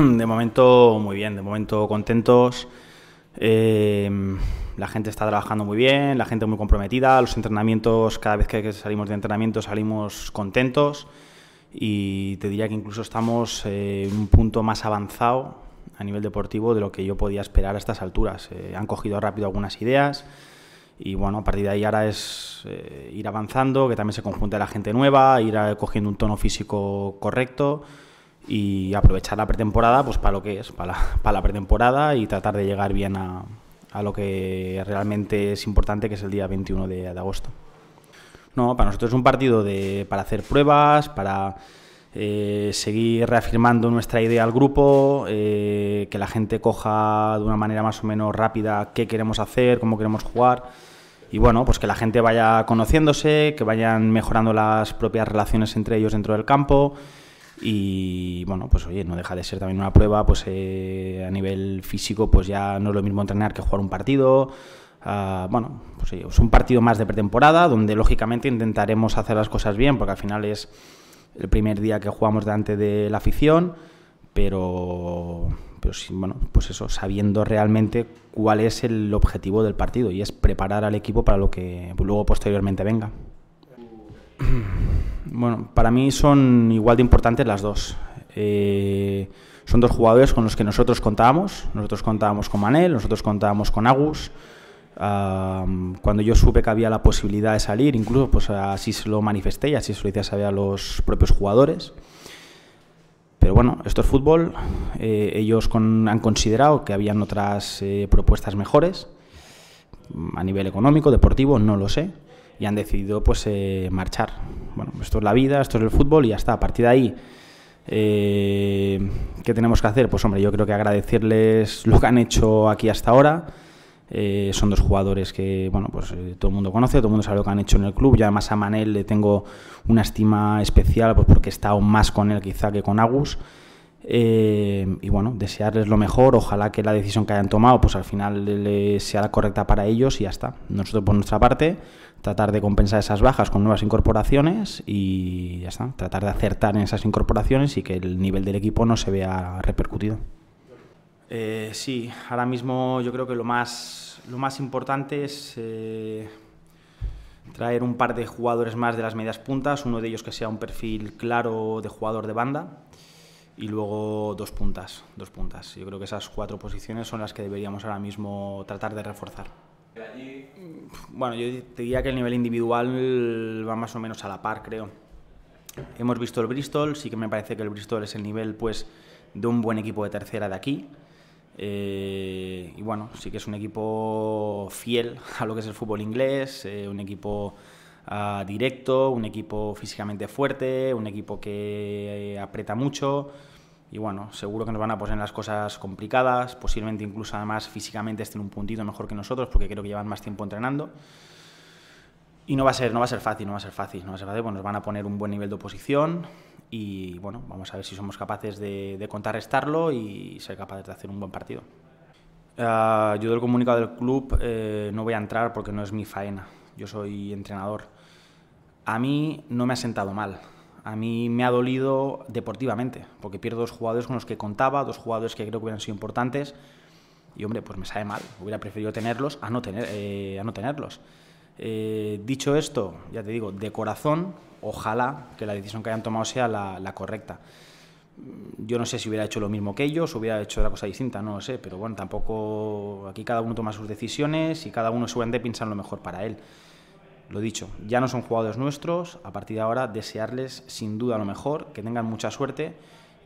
de momento muy bien, de momento contentos. Eh, la gente está trabajando muy bien, la gente muy comprometida, los entrenamientos, cada vez que salimos de entrenamiento salimos contentos y te diría que incluso estamos en eh, un punto más avanzado a nivel deportivo de lo que yo podía esperar a estas alturas. Eh, han cogido rápido algunas ideas y bueno, a partir de ahí ahora es ir avanzando, que también se conjunte la gente nueva, ir cogiendo un tono físico correcto y aprovechar la pretemporada pues para lo que es, para la, pretemporada y tratar de llegar bien a, lo que realmente es importante, que es el día 21 de, agosto. No, para nosotros es un partido de, para hacer pruebas, para eh, seguir reafirmando nuestra idea al grupo, eh, que la gente coja de una manera más o menos rápida qué queremos hacer, cómo queremos jugar. Y bueno, pues que la gente vaya conociéndose, que vayan mejorando las propias relaciones entre ellos dentro del campo, y bueno, pues oye, no deja de ser también una prueba, pues eh, a nivel físico, pues ya no es lo mismo entrenar que jugar un partido. Ah, bueno, pues oye, es un partido más de pretemporada, donde lógicamente intentaremos hacer las cosas bien, porque al final es el primer día que jugamos delante de la afición, pero, pero sí, bueno, pues eso, sabiendo realmente cuál es el objetivo del partido y es preparar al equipo para lo que luego posteriormente venga. Bueno, para mí son igual de importantes las dos. Eh, son dos jugadores con los que nosotros contábamos. Nosotros contábamos con Manel, nosotros contábamos con Agus. Ah, cuando yo supe que había la posibilidad de salir, incluso pues así se lo manifesté y así se lo hice saber a los propios jugadores. Pero bueno, esto es fútbol. Eh, ellos han considerado que habían otras eh, propuestas mejores a nivel económico, deportivo, no lo sé y han decidido pues eh, marchar. Bueno, esto es la vida, esto es el fútbol y ya está. A partir de ahí, eh, ¿qué tenemos que hacer? Pues hombre, yo creo que agradecerles lo que han hecho aquí hasta ahora. Eh, son dos jugadores que bueno, pues todo el mundo conoce, todo el mundo sabe lo que han hecho en el club. Yo además a Manel le tengo una estima especial pues porque he estado más con él quizá que con Agus. Eh, y bueno, desearles lo mejor, ojalá que la decisión que hayan tomado pues al final sea la correcta para ellos y ya está. Nosotros por nuestra parte, tratar de compensar esas bajas con nuevas incorporaciones y ya está, tratar de acertar en esas incorporaciones y que el nivel del equipo no se vea repercutido. Eh, sí, ahora mismo yo creo que lo más, lo más importante es eh, traer un par de jugadores más de las medias puntas, uno de ellos que sea un perfil claro de jugador de banda y luego dos puntas, dos puntas. Yo creo que esas cuatro posiciones son las que deberíamos ahora mismo tratar de reforzar. Bueno, yo diría que el nivel individual va más o menos a la par, creo. Hemos visto el Bristol, sí que me parece que el Bristol es el nivel pues de un buen equipo de tercera de aquí. Eh, y bueno, sí que es un equipo fiel a lo que es el fútbol inglés, eh, un equipo directo, un equipo físicamente fuerte, un equipo que eh, aprieta mucho. Y bueno, seguro que nos van a poner las cosas complicadas, posiblemente incluso además físicamente estén un puntito mejor que nosotros porque creo que llevan más tiempo entrenando. Y no va a ser, no va a ser fácil, no va a ser fácil, no va a ser nos van a poner un buen nivel de oposición y bueno, vamos a ver si somos capaces de, contrarrestarlo y ser capaces de hacer un buen partido. Ah, yo del comunicado del club eh, no voy a entrar porque no es mi faena yo soy entrenador. A mí no me ha sentado mal. A mí me ha dolido deportivamente, porque pierdo dos jugadores con los que contaba, dos jugadores que creo que hubieran sido importantes. Y hombre, pues me sabe mal. Hubiera preferido tenerlos a no, tener, eh, a no tenerlos. Eh, dicho esto, ya te digo, de corazón, ojalá que la decisión que hayan tomado sea la, la correcta yo no sé si hubiera hecho lo mismo que ellos, hubiera hecho otra cosa distinta, no lo sé, pero bueno, tampoco aquí cada uno toma sus decisiones y cada uno seguramente piensa en lo mejor para él. Lo dicho, ya no son jugadores nuestros, a partir de ahora desearles sin duda lo mejor, que tengan mucha suerte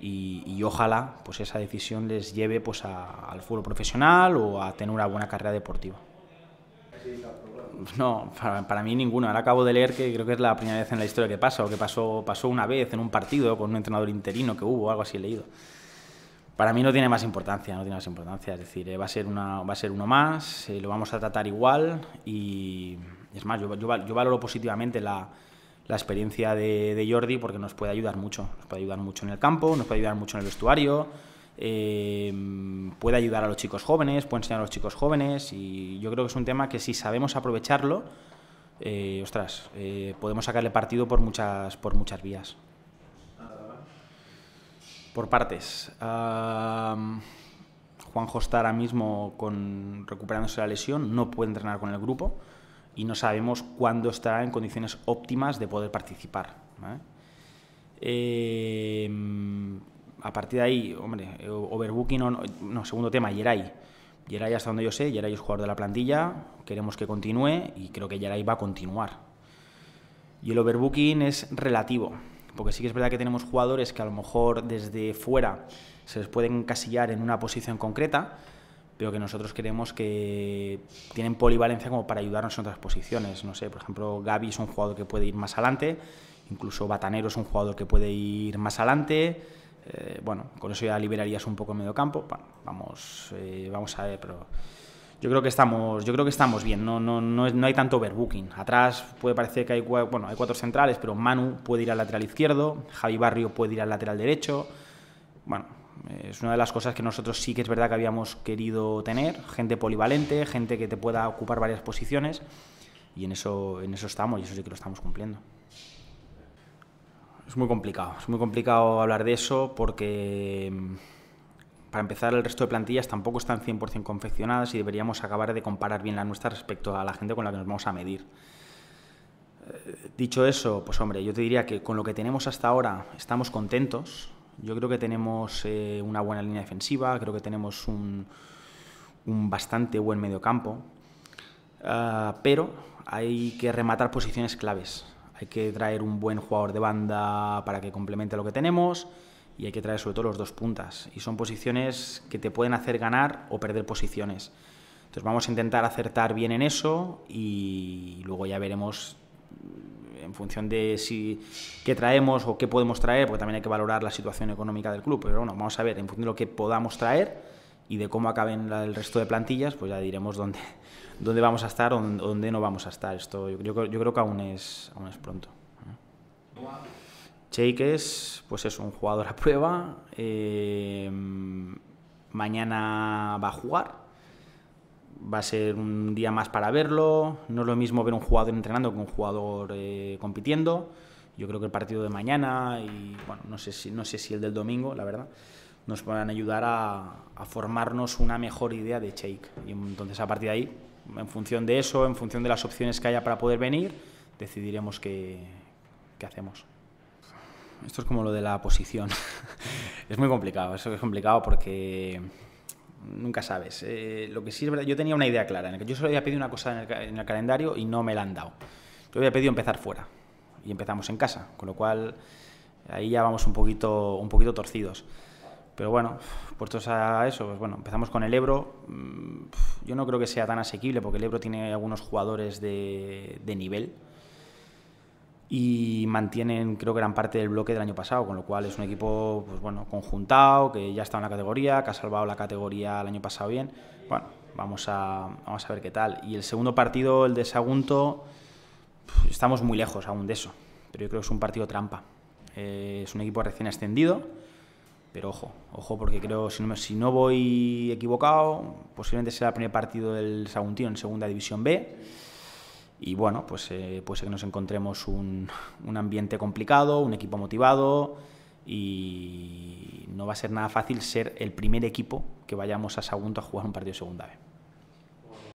y, ojalá pues esa decisión les lleve pues al fútbol profesional o a tener una buena carrera deportiva no, para, mí ninguno. Ahora acabo de leer que creo que es la primera vez en la historia que pasa, o que pasó, pasó una vez en un partido con un entrenador interino que hubo, algo así he leído. Para mí no tiene más importancia, no tiene más importancia. Es decir, eh, va, a ser una, va a ser uno más, eh, lo vamos a tratar igual y es más, yo, valoro positivamente la, experiencia de, de, Jordi porque nos puede ayudar mucho. Nos puede ayudar mucho en el campo, nos puede ayudar mucho en el vestuario Em, puede ayudar a los chicos jóvenes, puede enseñar a los chicos jóvenes y yo creo que es un tema que si sabemos aprovecharlo, eh, ostras, eh, podemos sacarle partido por muchas, por muchas vías. Por partes. Juanjo está ahora mismo con, recuperándose la lesión, no puede entrenar con el grupo y no sabemos cuándo estará en condiciones óptimas de poder participar. Eh, a partir de ahí, hombre, eh, overbooking no, segundo tema, Yeray. Yeray, hasta donde yo sé, Yeray es jugador de la plantilla, queremos que continúe y creo que Yeray va a continuar. Y el overbooking es relativo, porque sí que es verdad que tenemos jugadores que a lo mejor desde fuera se les pueden encasillar en una posición concreta, pero que nosotros queremos que tienen polivalencia como para ayudarnos en otras posiciones. No sé, por ejemplo, Gabi es un jugador que puede ir más adelante, incluso Batanero es un jugador que puede ir más adelante. Eh, bueno, con eso ya liberarías un poco el medio campo. Bueno, vamos, eh, vamos a ver, pero yo creo que estamos, yo creo que estamos bien. No, no, no, hay tanto overbooking. Atrás puede parecer que hay, bueno, hay cuatro centrales, pero Manu puede ir al lateral izquierdo, Javi Barrio puede ir al lateral derecho. Bueno, es una de las cosas que nosotros sí que es verdad que habíamos querido tener, gente polivalente, gente que te pueda ocupar varias posiciones. Y en eso, en eso estamos y eso sí que lo estamos cumpliendo. Es muy complicado, es muy complicado hablar de eso porque mm, para empezar el resto de plantillas tampoco están 100% confeccionadas y deberíamos acabar de comparar bien la nuestra respecto a la gente con la que nos vamos a medir. Eh, dicho eso, pues hombre, yo te diría que con lo que tenemos hasta ahora estamos contentos. Yo creo que tenemos eh, una buena línea defensiva, creo que tenemos un, bastante buen mediocampo, ah, pero hay que rematar posiciones claves. Hay que traer un buen jugador de banda para que complemente lo que tenemos y hay que traer sobre todo los dos puntas. Y son posiciones que te pueden hacer ganar o perder posiciones. Entonces vamos a intentar acertar bien en eso y luego ya veremos mm, en función de si qué traemos o qué podemos traer, porque también hay que valorar la situación económica del club. Pero bueno, vamos a ver, en función de lo que podamos traer, y de cómo acaben el resto de plantillas, pues ya diremos dónde, dónde vamos a estar o dónde no vamos a estar. Esto yo, yo, creo que aún es, aún es pronto. Cheik es, pues es un jugador a prueba. Eh, mañana va a jugar. Va a ser un día más para verlo. No es lo mismo ver un jugador entrenando que un jugador eh, compitiendo. Yo creo que el partido de mañana y bueno, no sé si, no sé si el del domingo, la verdad nos puedan ayudar a, formarnos una mejor idea de Shake. Y entonces a partir de ahí, en función de eso, en función de las opciones que haya para poder venir, decidiremos qué, hacemos. Esto es como lo de la posición. es muy complicado, eso es complicado porque nunca sabes. Eh, lo que sí yo tenía una idea clara. En el que yo solo había pedido una cosa en el, en el calendario y no me la han dado. Yo había pedido empezar fuera y empezamos en casa, con lo cual ahí ya vamos un poquito, un poquito torcidos. Pero bueno, puestos a eso, pues bueno, empezamos con el Ebro. Mm, yo no creo que sea tan asequible porque el Ebro tiene algunos jugadores de, nivel y mantienen creo que gran parte del bloque del año pasado, con lo cual es un equipo pues bueno, conjuntado, que ya está en la categoría, que ha salvado la categoría el año pasado bien. Bueno, vamos a, vamos a ver qué tal. Y el segundo partido, el de Sagunto, estamos muy lejos aún de eso, pero yo creo que es un partido trampa. Eh, es un equipo recién ascendido pero ojo, ojo, porque creo, si no, si no voy equivocado, posiblemente será el primer partido del Saguntino en Segunda División B. Y bueno, pues eh, puede que nos encontremos un, un, ambiente complicado, un equipo motivado y no va a ser nada fácil ser el primer equipo que vayamos a Sagunto a jugar un partido de Segunda B.